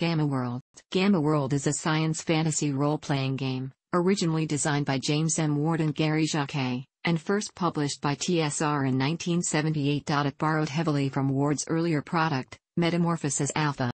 Gamma World Gamma World is a science fantasy role-playing game, originally designed by James M. Ward and Gary Jacquet, and first published by TSR in 1978. It borrowed heavily from Ward's earlier product, Metamorphosis Alpha.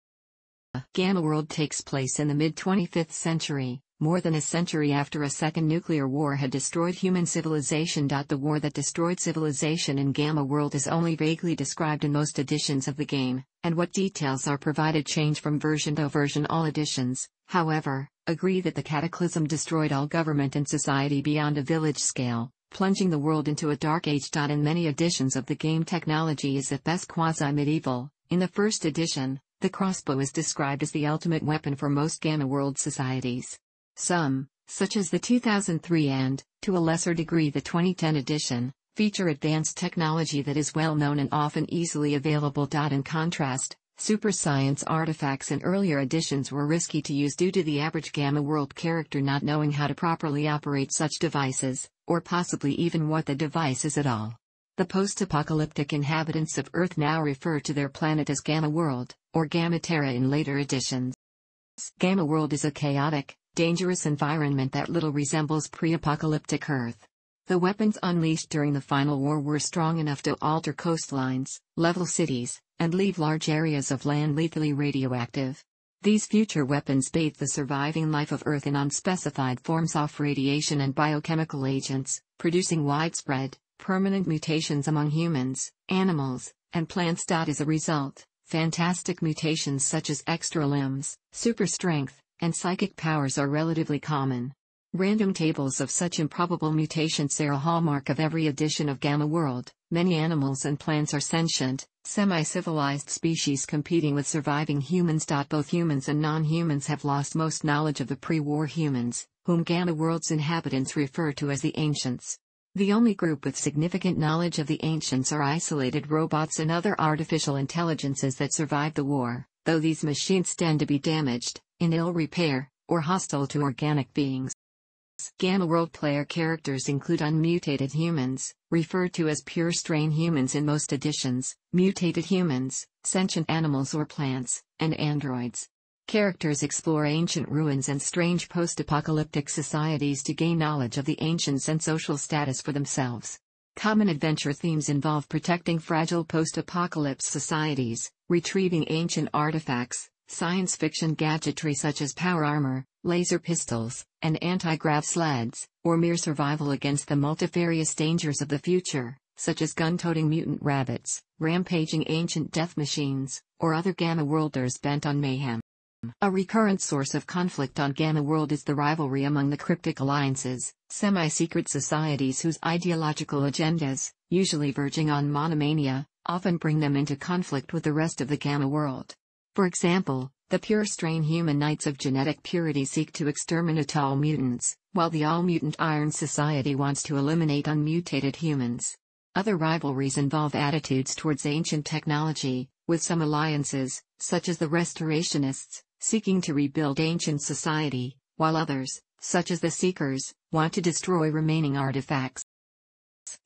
Gamma World takes place in the mid-25th century, more than a century after a second nuclear war had destroyed human civilization. The war that destroyed civilization in Gamma World is only vaguely described in most editions of the game, and what details are provided change from version to version all editions, however, agree that the cataclysm destroyed all government and society beyond a village scale, plunging the world into a dark age. In many editions of the game technology is at best quasi-medieval, in the first edition, the crossbow is described as the ultimate weapon for most Gamma World societies. Some, such as the 2003 and, to a lesser degree the 2010 edition, feature advanced technology that is well known and often easily available. In contrast, Super Science artifacts in earlier editions were risky to use due to the average Gamma World character not knowing how to properly operate such devices, or possibly even what the device is at all. The post-apocalyptic inhabitants of Earth now refer to their planet as Gamma World, or Gamma Terra in later editions. Gamma World is a chaotic, dangerous environment that little resembles pre-apocalyptic Earth. The weapons unleashed during the final war were strong enough to alter coastlines, level cities, and leave large areas of land lethally radioactive. These future weapons bathe the surviving life of Earth in unspecified forms of radiation and biochemical agents, producing widespread, permanent mutations among humans, animals, and plants. As a result, fantastic mutations such as extra limbs, super strength, and psychic powers are relatively common. Random tables of such improbable mutations are a hallmark of every edition of Gamma World. Many animals and plants are sentient, semi-civilized species competing with surviving humans. Both humans and non-humans have lost most knowledge of the pre-war humans, whom Gamma World's inhabitants refer to as the Ancients. The only group with significant knowledge of the Ancients are isolated robots and other artificial intelligences that survived the war, though these machines tend to be damaged, in ill repair, or hostile to organic beings. Gamma world player characters include unmutated humans, referred to as pure strain humans in most editions, mutated humans, sentient animals or plants, and androids. Characters explore ancient ruins and strange post apocalyptic societies to gain knowledge of the ancients and social status for themselves. Common adventure themes involve protecting fragile post apocalypse societies, retrieving ancient artifacts, Science fiction gadgetry such as power armor, laser pistols, and anti-grav sleds, or mere survival against the multifarious dangers of the future, such as gun-toting mutant rabbits, rampaging ancient death machines, or other Gamma Worlders bent on mayhem. A recurrent source of conflict on Gamma World is the rivalry among the cryptic alliances, semi-secret societies whose ideological agendas, usually verging on monomania, often bring them into conflict with the rest of the Gamma World. For example, the pure strain human knights of genetic purity seek to exterminate all mutants, while the All Mutant Iron Society wants to eliminate unmutated humans. Other rivalries involve attitudes towards ancient technology, with some alliances, such as the Restorationists, seeking to rebuild ancient society, while others, such as the Seekers, want to destroy remaining artifacts.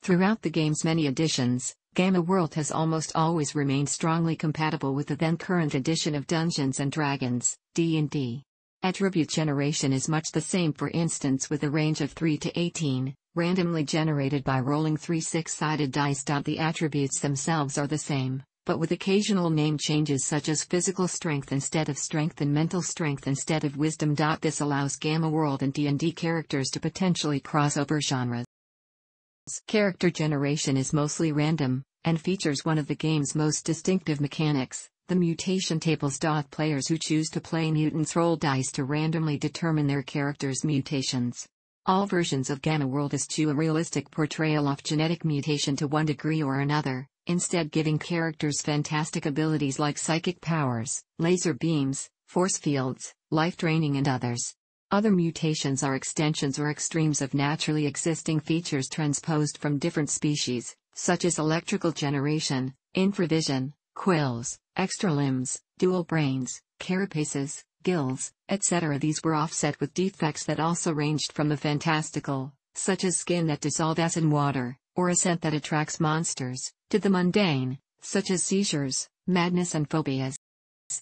Throughout the game's many editions, Gamma World has almost always remained strongly compatible with the then current edition of Dungeons & Dragons, D&D. Attribute generation is much the same for instance with a range of 3 to 18, randomly generated by rolling three six-sided dice. The attributes themselves are the same, but with occasional name changes such as physical strength instead of strength and mental strength instead of wisdom. This allows Gamma World and D&D characters to potentially cross over genres. Character generation is mostly random, and features one of the game's most distinctive mechanics, the mutation tables. Players who choose to play mutants roll dice to randomly determine their character's mutations. All versions of Gamma World eschew a realistic portrayal of genetic mutation to one degree or another, instead giving characters fantastic abilities like psychic powers, laser beams, force fields, life draining and others. Other mutations are extensions or extremes of naturally existing features transposed from different species, such as electrical generation, infravision, quills, extra limbs, dual brains, carapaces, gills, etc. These were offset with defects that also ranged from the fantastical, such as skin that dissolves as in water, or a scent that attracts monsters, to the mundane, such as seizures, madness and phobias.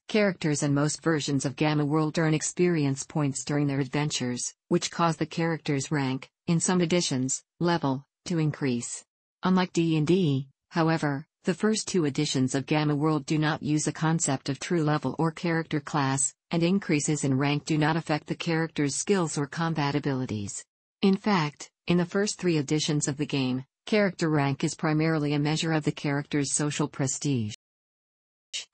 Characters in most versions of Gamma World earn experience points during their adventures, which cause the character's rank, in some editions, level, to increase. Unlike D&D, however, the first two editions of Gamma World do not use a concept of true level or character class, and increases in rank do not affect the character's skills or combat abilities. In fact, in the first three editions of the game, character rank is primarily a measure of the character's social prestige.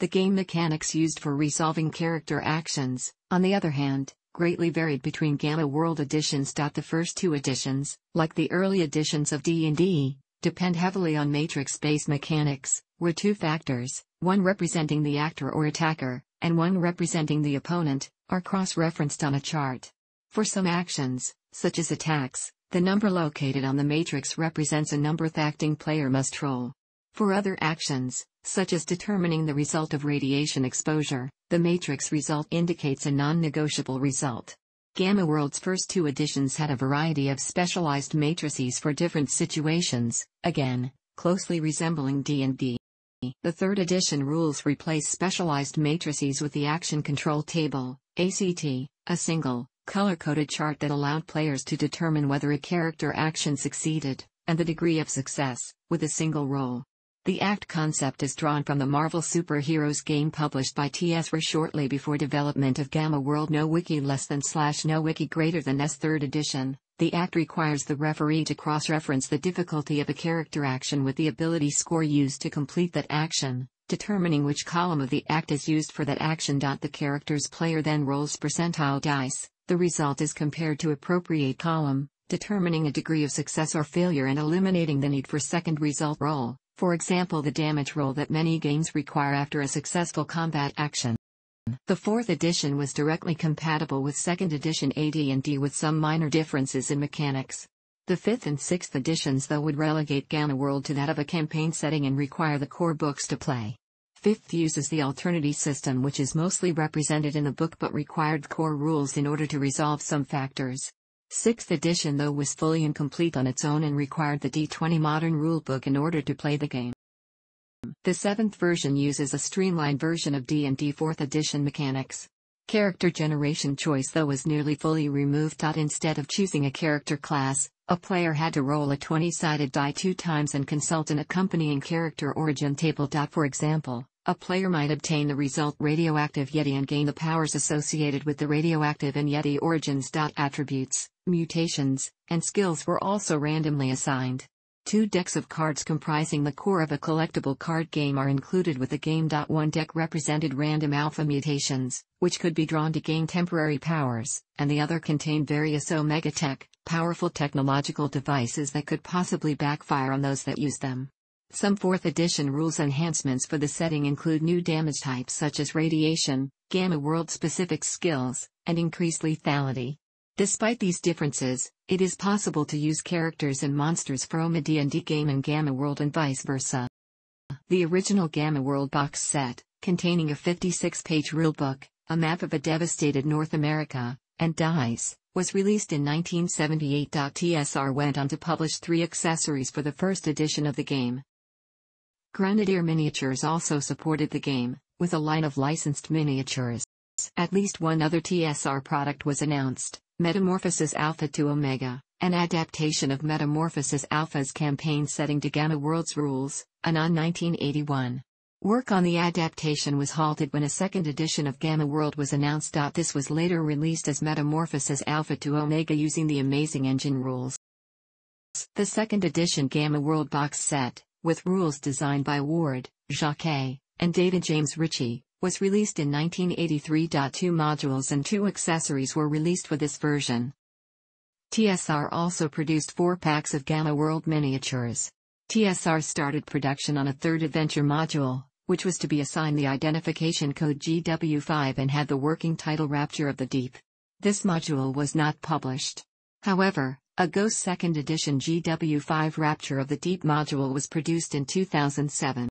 The game mechanics used for resolving character actions, on the other hand, greatly varied between Gamma World editions. The first two editions, like the early editions of D&D, depend heavily on matrix space mechanics, where two factors, one representing the actor or attacker, and one representing the opponent, are cross-referenced on a chart. For some actions, such as attacks, the number located on the matrix represents a number the acting player must roll. For other actions, such as determining the result of radiation exposure, the matrix result indicates a non-negotiable result. Gamma World's first two editions had a variety of specialized matrices for different situations, again, closely resembling D&D. The third edition rules replace specialized matrices with the Action Control Table, ACT, a single, color-coded chart that allowed players to determine whether a character action succeeded, and the degree of success, with a single roll. The act concept is drawn from the Marvel Superheroes game published by TSR shortly before development of Gamma World No Wiki less than slash No Wiki greater than S 3rd edition. The act requires the referee to cross-reference the difficulty of a character action with the ability score used to complete that action, determining which column of the act is used for that action. The character's player then rolls percentile dice, the result is compared to appropriate column, determining a degree of success or failure and eliminating the need for second result roll for example the damage roll that many games require after a successful combat action. The fourth edition was directly compatible with second edition AD&D with some minor differences in mechanics. The fifth and sixth editions though would relegate Gamma World to that of a campaign setting and require the core books to play. Fifth uses the alternate system which is mostly represented in the book but required core rules in order to resolve some factors. Sixth edition though was fully incomplete on its own and required the D20 Modern Rulebook in order to play the game. The seventh version uses a streamlined version of D&D 4th edition mechanics. Character generation choice though was nearly fully removed. Instead of choosing a character class, a player had to roll a 20-sided die two times and consult an accompanying character origin table. For example, a player might obtain the result radioactive Yeti and gain the powers associated with the radioactive and Yeti origins. Attributes, mutations, and skills were also randomly assigned. Two decks of cards comprising the core of a collectible card game are included with the game. One deck represented random alpha mutations, which could be drawn to gain temporary powers, and the other contained various omega tech, powerful technological devices that could possibly backfire on those that use them. Some 4th edition rules enhancements for the setting include new damage types such as radiation, gamma world specific skills, and increased lethality. Despite these differences, it is possible to use characters and monsters from a D&D game in Gamma World and vice versa. The original Gamma World box set, containing a 56-page rulebook, a map of a devastated North America, and dice, was released in 1978. TSR went on to publish three accessories for the first edition of the game, Grenadier Miniatures also supported the game, with a line of licensed miniatures. At least one other TSR product was announced, Metamorphosis Alpha to Omega, an adaptation of Metamorphosis Alpha's campaign setting to Gamma World's rules, Anon 1981. Work on the adaptation was halted when a second edition of Gamma World was announced. This was later released as Metamorphosis Alpha to Omega using the Amazing Engine rules. The second edition Gamma World box set, with rules designed by Ward, Jacquet, and David James Ritchie, was released in 1983. Two modules and two accessories were released with this version. TSR also produced four packs of Gamma World miniatures. TSR started production on a third adventure module, which was to be assigned the identification code GW5 and had the working title Rapture of the Deep. This module was not published. However, a Ghost second edition GW5 Rapture of the Deep module was produced in 2007.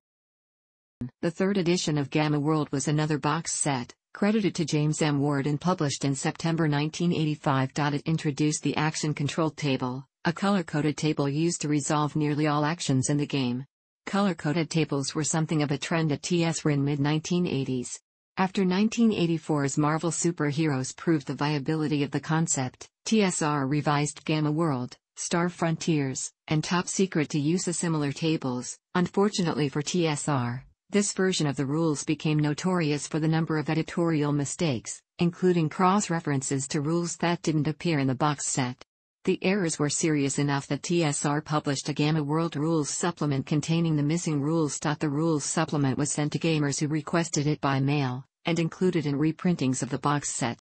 The third edition of Gamma World was another box set, credited to James M. Ward and published in September 1985. It introduced the Action Control Table, a color-coded table used to resolve nearly all actions in the game. Color-coded tables were something of a trend at TS in mid-1980s. After 1984's Marvel superheroes proved the viability of the concept, TSR revised Gamma World, Star Frontiers, and Top Secret to use a similar tables. Unfortunately for TSR, this version of the rules became notorious for the number of editorial mistakes, including cross references to rules that didn't appear in the box set. The errors were serious enough that TSR published a Gamma World Rules supplement containing the missing rules. The rules supplement was sent to gamers who requested it by mail, and included in reprintings of the box set.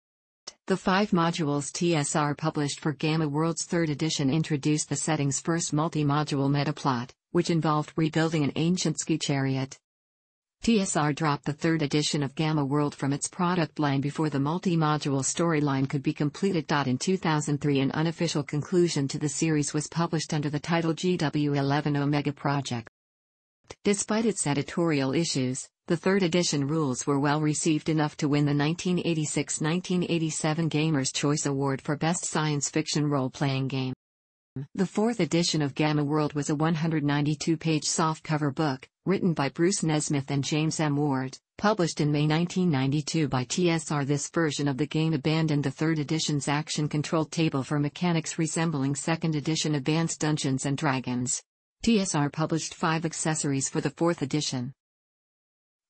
The five modules TSR published for Gamma World's third edition introduced the setting's first multi module metaplot, which involved rebuilding an ancient ski chariot, TSR dropped the third edition of Gamma World from its product line before the multi-module storyline could be completed. In 2003 an unofficial conclusion to the series was published under the title GW11 Omega Project. Despite its editorial issues, the third edition rules were well received enough to win the 1986-1987 Gamers' Choice Award for Best Science Fiction Role-Playing Game. The fourth edition of Gamma World was a 192-page softcover book, written by Bruce Nesmith and James M. Ward, published in May 1992 by TSR. This version of the game abandoned the third edition's action control table for mechanics resembling second edition Advanced Dungeons & Dragons. TSR published five accessories for the fourth edition.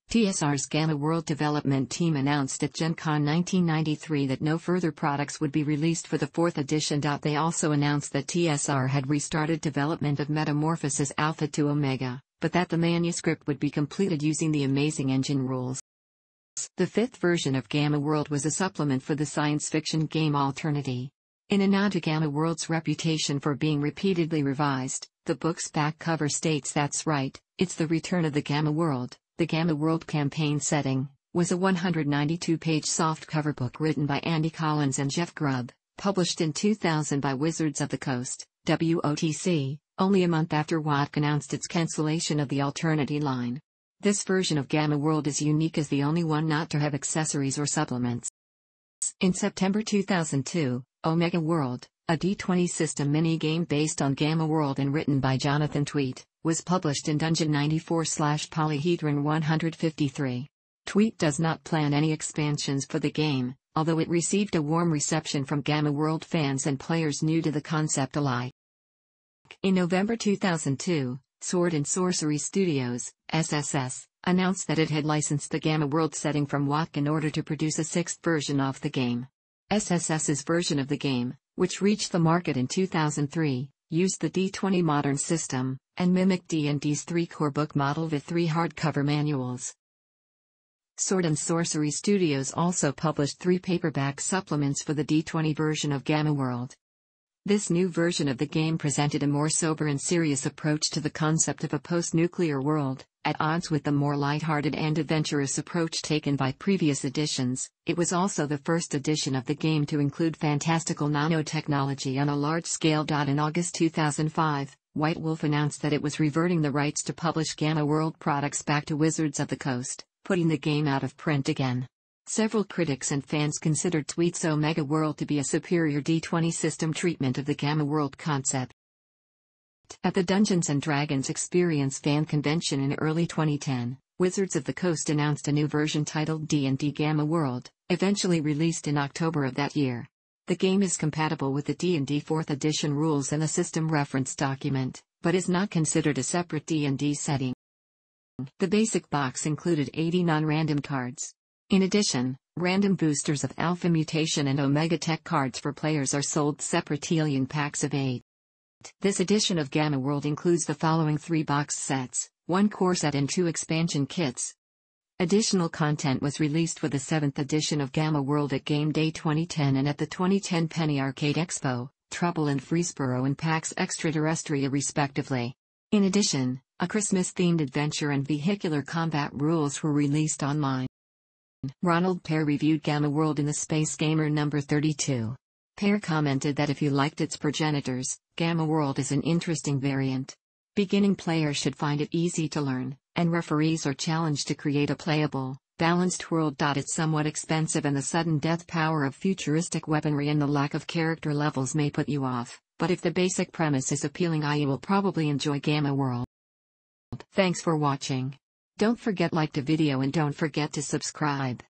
TSR's Gamma World Development Team announced at Gen Con 1993 that no further products would be released for the fourth edition. They also announced that TSR had restarted development of Metamorphosis Alpha to Omega, but that the manuscript would be completed using the Amazing Engine rules. The fifth version of Gamma World was a supplement for the science fiction game Alternity. In a nod to Gamma World's reputation for being repeatedly revised, the book's back cover states that's right, it's the return of the Gamma World. The Gamma World Campaign Setting was a 192 page softcover book written by Andy Collins and Jeff Grubb, published in 2000 by Wizards of the Coast, WOTC, only a month after WotC announced its cancellation of the Alternity line. This version of Gamma World is unique as the only one not to have accessories or supplements. In September 2002, Omega World, a D20 system mini-game based on Gamma World and written by Jonathan Tweet, was published in Dungeon 94 Polyhedron 153. Tweet does not plan any expansions for the game, although it received a warm reception from Gamma World fans and players new to the concept alike. In November 2002, Sword and Sorcery Studios, SSS, announced that it had licensed the Gamma World setting from WAC in order to produce a sixth version of the game. SSS's version of the game, which reached the market in 2003, used the D20 modern system, and mimic D&D's 3-core book model with three hardcover manuals. Sword and Sorcery Studios also published three paperback supplements for the D20 version of Gamma World. This new version of the game presented a more sober and serious approach to the concept of a post-nuclear world, at odds with the more lighthearted and adventurous approach taken by previous editions. It was also the first edition of the game to include fantastical nanotechnology on a large scale. In August 2005, White Wolf announced that it was reverting the rights to publish Gamma World products back to Wizards of the Coast, putting the game out of print again. Several critics and fans considered Tweet's Omega World to be a superior D20 system treatment of the Gamma World concept. At the Dungeons & Dragons Experience fan convention in early 2010, Wizards of the Coast announced a new version titled D&D Gamma World, eventually released in October of that year. The game is compatible with the D&D 4th edition rules and the system reference document, but is not considered a separate D&D setting. The basic box included 80 non-random cards. In addition, random boosters of Alpha Mutation and Omega Tech cards for players are sold separately in packs of 8. This edition of Gamma World includes the following three box sets, one core set and two expansion kits, Additional content was released with the 7th edition of Gamma World at Game Day 2010 and at the 2010 Penny Arcade Expo, Trouble in Freesboro and PAX Extraterrestria respectively. In addition, a Christmas-themed adventure and vehicular combat rules were released online. Ronald Pear reviewed Gamma World in the Space Gamer number 32. Pear commented that if you liked its progenitors, Gamma World is an interesting variant. Beginning players should find it easy to learn, and referees are challenged to create a playable, balanced world. It's somewhat expensive, and the sudden death power of futuristic weaponry and the lack of character levels may put you off, but if the basic premise is appealing, I will probably enjoy Gamma World. Thanks for watching. Don't forget like the video and don't forget to subscribe.